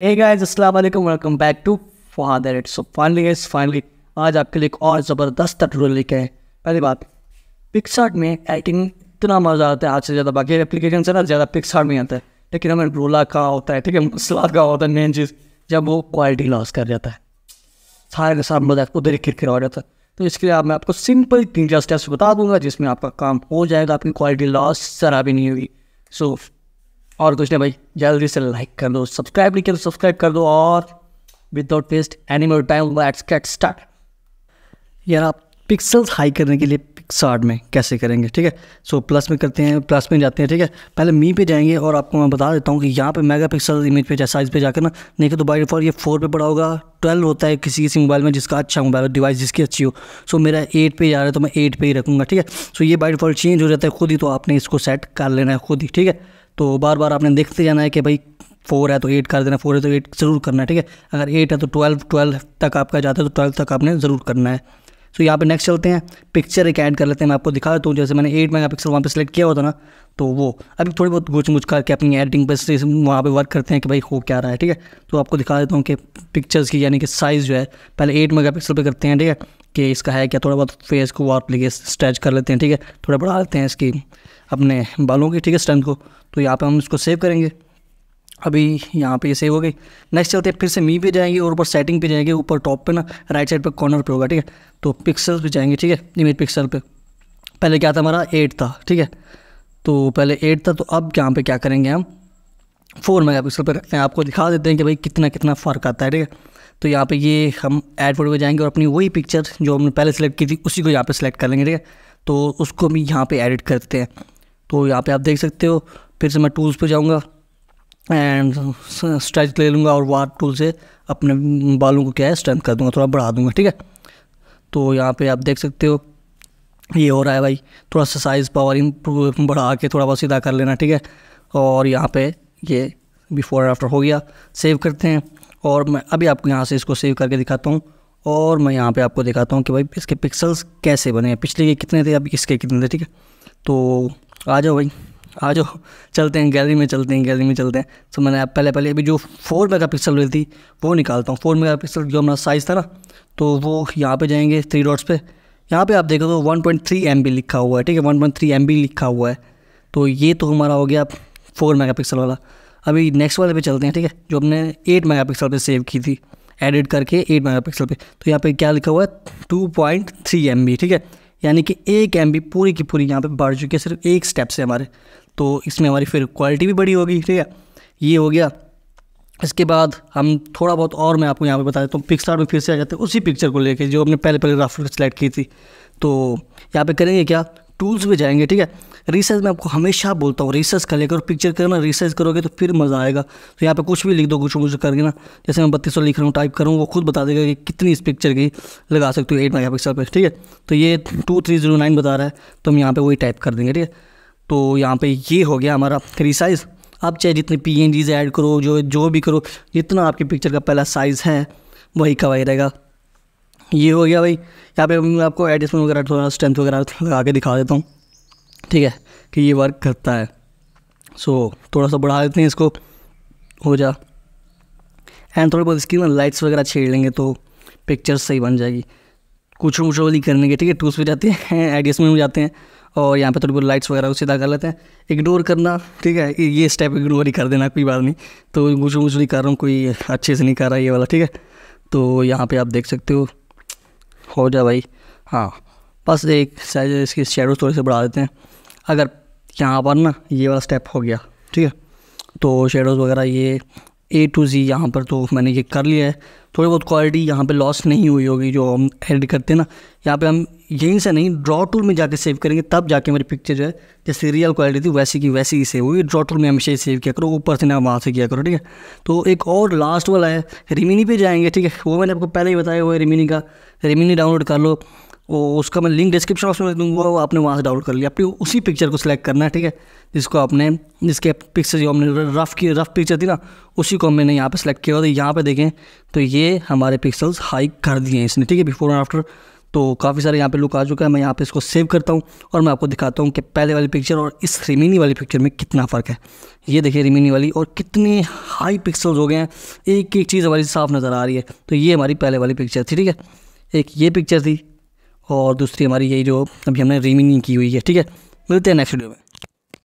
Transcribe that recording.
Hey guys, Assalamualaikum, welcome back to Father It. So finally guys, finally आज आपके लिए एक और ज़बरदस्त ट्यूटोरियल लेके हैं पहली बात पिक्सार्ट में एडिटिंग इतना मज़ा आता है आज से ज़्यादा बाकी एप्लीकेशन से ना ज़्यादा पिक्सार्ट में आता है लेकिन हमें रोला का होता है ठीक है मसला का होता है मेन चीज़ जब वो क्वालिटी लॉस कर जाता है सारे के साथ मजा उधर ही खिड़खिर हो जाता है तो इसके लिए मैं आपको सिंपल तीन चार स्टेप्स बता दूंगा जिसमें आपका काम हो जाएगा आपकी क्वालिटी लॉस जरा भी नहीं होगी सो so, और कुछ नहीं भाई जल्दी से लाइक कर दो सब्सक्राइब नहीं किया तो सब्सक्राइब कर दो और without waste any more time let's get start यार आप पिक्सल्स हाई करने के लिए पिक्सार्ट में कैसे करेंगे ठीक है सो प्लस में करते हैं प्लस में जाते हैं ठीक है पहले मी पे जाएंगे और आपको मैं बता देता हूँ कि यहाँ पे मेगा पिक्सल इमेज पे साइज़ पे जाकर ना नहीं तो बाई डिफॉल्ट ये फोर पे पड़ा होगा ट्वेल्व होता है किसी किसी मोबाइल में जिसका अच्छा मोबाइल हो डिवाइस जिसकी अच्छी हो सो मेरा एट पे जा रहा है तो मैं एट पे ही रखूँगा ठीक है सो ये बाई डिफॉल्ट चेंज हो जाता है खुद ही तो आपने इसको सेट कर लेना है खुद ही ठीक है तो बार बार आपने देखते जाना है कि भाई फोर है तो एट कर देना फोर है तो एट ज़रूर करना है ठीक है अगर एट है तो ट्वेल्व ट्वेल्व तक आपका जाता है तो ट्वेल्व तक आपने ज़रूर करना है सो यहाँ पे नेक्स्ट चलते हैं पिक्चर एक ऐड कर लेते हैं मैं आपको दिखा देता हूँ जैसे मैंने एट मेगा पिक्सल वहाँ पर सेलेक्ट किया होता ना तो वो अभी थोड़ी बहुत गुच मुच करके अपनी एडिटिंग पर से वहाँ पर वर्क करते हैं कि भाई हो क्या रहा है ठीक है तो आपको दिखा देता हूँ कि पिक्चर्स की यानी कि साइज़ जो है पहले एट मेगा पिक्सल पर करते हैं ठीक है कि इसका है क्या थोड़ा बहुत फेस को आप लेके स्ट्रेच कर लेते हैं ठीक है थोड़ा बढ़ा लेते हैं इसकी अपने बालों की ठीक है स्ट्रेंथ को तो यहाँ पर हम इसको सेव करेंगे अभी यहाँ पे ये सेव हो गई नेक्स्ट चलते हैं फिर से मी पे जाएंगे और ऊपर सेटिंग पे जाएंगे ऊपर टॉप पे ना राइट साइड पे कॉर्नर पे होगा ठीक है तो पिक्सल्स पे जाएंगे ठीक है इमेज पिक्सल पे पहले क्या था हमारा एट था ठीक है तो पहले एट था तो अब यहाँ पे क्या करेंगे हम फोर मेगा पिक्सल पर रखते हैं आपको दिखा देते हैं कि भाई कितना कितना फ़र्क आता है ठीक है तो यहाँ पे ये हम एड फोटो पर जाएंगे और अपनी वही पिक्चर जो हमने पहले सेलेक्ट की थी उसी को यहाँ पे सेलेक्ट कर लेंगे ठीक है तो उसको भी यहाँ पे एडिट करते हैं तो यहाँ पे आप देख सकते हो फिर से मैं टूल्स पे जाऊँगा एंड स्ट्रेच ले लूँगा और वार टूल से अपने बालों को क्या है स्ट्रेंथ कर दूँगा थोड़ा बढ़ा दूँगा ठीक है तो यहाँ पर आप देख सकते हो ये हो रहा है भाई थोड़ा सा साइज़ पावर इन बढ़ा के थोड़ा बहुत सीधा कर लेना ठीक है और यहाँ पर ये बिफोर आफ्टर हो गया सेव करते हैं और मैं अभी आपको यहाँ से इसको सेव करके दिखाता हूँ और मैं यहाँ पे आपको दिखाता हूँ कि भाई इसके पिक्सल्स कैसे बने हैं पिछले के कितने थे अभी इसके कितने थे ठीक है तो आ जाओ भाई आ जाओ चलते हैं गैलरी में चलते हैं गैलरी में चलते हैं तो मैंने आप पहले पहले अभी जो फोर मेगा पिक्सल हुई थी वो निकालता हूँ फोर मेगा पिक्सल जो हमारा साइज़ था ना तो वो यहाँ पर जाएंगे थ्री डॉट्स पर यहाँ पर आप देखो तो वन पॉइंट थ्री एम लिखा हुआ है ठीक है वन पॉइंट थ्री एम लिखा हुआ है तो ये तो हमारा हो गया फोर मेगापिक्सल वाला अभी नेक्स्ट वाले पे चलते हैं ठीक है जो हमने एट मेगापिक्सल पे सेव की थी एडिट करके एट मेगापिक्सल पे तो यहाँ पे क्या लिखा हुआ है two point three M B ठीक है यानी कि एक एम बी पूरी की पूरी यहाँ पे बढ़ चुकी है सिर्फ एक स्टेप से हमारे तो इसमें हमारी फिर क्वालिटी भी बड़ी होगी ठीक है ये हो गया इसके बाद हम थोड़ा बहुत और मैं आपको यहाँ पे बता देता हूँ पिक्सार में फिर से आ जाते हैं उसी पिक्चर को लेके जो हमने पहले पहले ग्राफिक्स सेलेक्ट की थी तो यहाँ पे करेंगे क्या टूल्स पे जाएंगे ठीक है रिसर्च में आपको हमेशा बोलता हूँ रिसर्च कर लेकर पिक्चर करना रिसर्च करोगे तो फिर मज़ा आएगा तो यहाँ पे कुछ भी लिख दो कुछ मुझे करके ना जैसे मैं बत्तीस सौ लिख रहा हूँ टाइप करूँ वो खुद बता देगा कि कितनी इस पिक्चर की लगा सकते हो एट मेगा पिक्सल पर ठीक है तो ये टू थ्री जीरो नाइन बता रहा है तो हम यहाँ पर वही टाइप कर देंगे ठीक है तो यहाँ पर ये हो गया हमारा रिसाइज आप चाहे जितने पी एन ऐड करो जो जो भी करो जितना आपकी पिक्चर का पहला साइज़ है वही का वही रहेगा ये हो गया भाई यहाँ पे मैं आपको एडजस्टमेंट वगैरह थोड़ा स्ट्रेंथ वगैरह लगा के दिखा देता हूँ ठीक है कि ये वर्क करता है सो so, थोड़ा सा बढ़ा देते हैं इसको हो जा एंड थोड़ी बहुत इसकी ना लाइट्स वगैरह छेड़ लेंगे तो पिक्चर सही बन जाएगी कुछ ऊँच वाली करने के ठीक है टूस पे जाते हैं एडजस्टमेंट में जाते हैं और यहाँ पे थोड़ी बहुत लाइट्स वगैरह को सीधा कर लेते हैं इग्नोर करना ठीक है ये स्टेप इग्नोर ही कर देना कोई बात नहीं तो कुछ ऊँच नहीं कर रहा हूँ कोई अच्छे से नहीं कर रहा ये वाला ठीक है तो यहाँ पर आप देख सकते हो हो जाए भाई हाँ बस एक साइज इसकी शेडो थोड़े से बढ़ा देते हैं अगर यहाँ पर ना ये वाला स्टेप हो गया ठीक है तो शेडोज़ वगैरह ये ए टू जी यहाँ पर तो मैंने ये कर लिया है थोड़ी बहुत क्वालिटी यहाँ पे लॉस नहीं हुई होगी जो हम एड करते हैं ना यहाँ पे हम यहीं से नहीं ड्रॉ टूल में जाके सेव करेंगे तब जाके मेरी पिक्चर जो है जैसे रियल क्वालिटी थी वैसी की वैसी ही सेव हुई ड्रॉ टूल में हमेशा ही सेव किया करो ऊपर से ना वहाँ से किया करो ठीक है तो एक और लास्ट वाला है रिमिनी पे जाएंगे ठीक है वो मैंने आपको पहले ही बताया हुआ है रिमिनी का रिमिनी डाउनलोड कर लो वो उसका मैं लिंक डिस्क्रिप्शन बॉक्स में दूंगा वो आपने वहाँ से डाउनलोड कर लिया आपने उसी पिक्चर को सिलेक्ट करना है ठीक है जिसको आपने जिसके पिक्चर जो हमने रफ की रफ पिक्चर थी ना उसी को हमने यहाँ पे सिलेक्ट किया और यहाँ पे देखें तो ये हमारे पिक्सल्स हाई कर दिए हैं इसने ठीक है बिफोर एंड आफ्टर तो काफ़ी सारे यहाँ पे लुक आ चुका है मैं यहाँ पे इसको सेव करता हूँ और मैं आपको दिखाता हूँ कि पहले वाली पिक्चर और इस रिमिनी वाली पिक्चर में कितना फ़र्क है ये देखिए रिमिनी वाली और कितने हाई पिक्सल्स हो गए हैं एक एक चीज़ हमारी साफ नज़र आ रही है तो ये हमारी पहले वाली पिक्चर थी ठीक है एक ये पिक्चर थी और दूसरी हमारी यही जो अभी हमने रेमिनी की हुई है ठीक है मिलते हैं नेक्स्ट वीडियो में